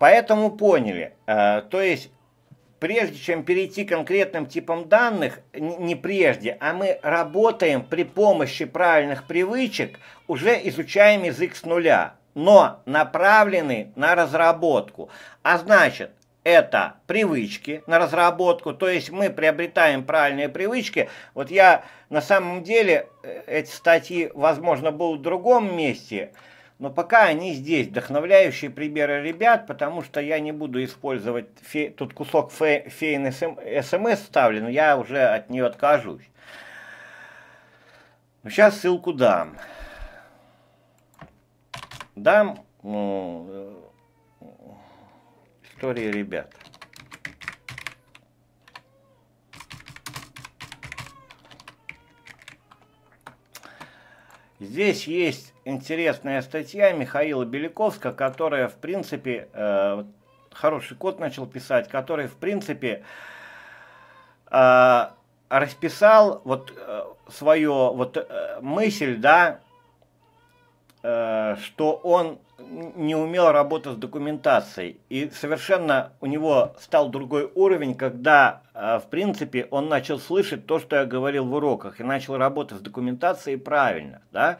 Поэтому поняли. Э, то есть, прежде чем перейти к конкретным типам данных, не прежде, а мы работаем при помощи правильных привычек, уже изучаем язык с нуля, но направленный на разработку. А значит, это привычки на разработку, то есть мы приобретаем правильные привычки. Вот я на самом деле, э, эти статьи, возможно, будут в другом месте, но пока они здесь, вдохновляющие примеры ребят, потому что я не буду использовать, фе... тут кусок фе... феин смс ставлен, я уже от нее откажусь. Сейчас ну, ссылку дам. Дам ну, э, истории ребят. Здесь есть интересная статья Михаила Беляковска, которая, в принципе, э, хороший код начал писать, который, в принципе, э, расписал вот э, свою вот э, мысль, да, э, что он не умел работать с документацией. И совершенно у него стал другой уровень, когда, э, в принципе, он начал слышать то, что я говорил в уроках, и начал работать с документацией правильно. Да?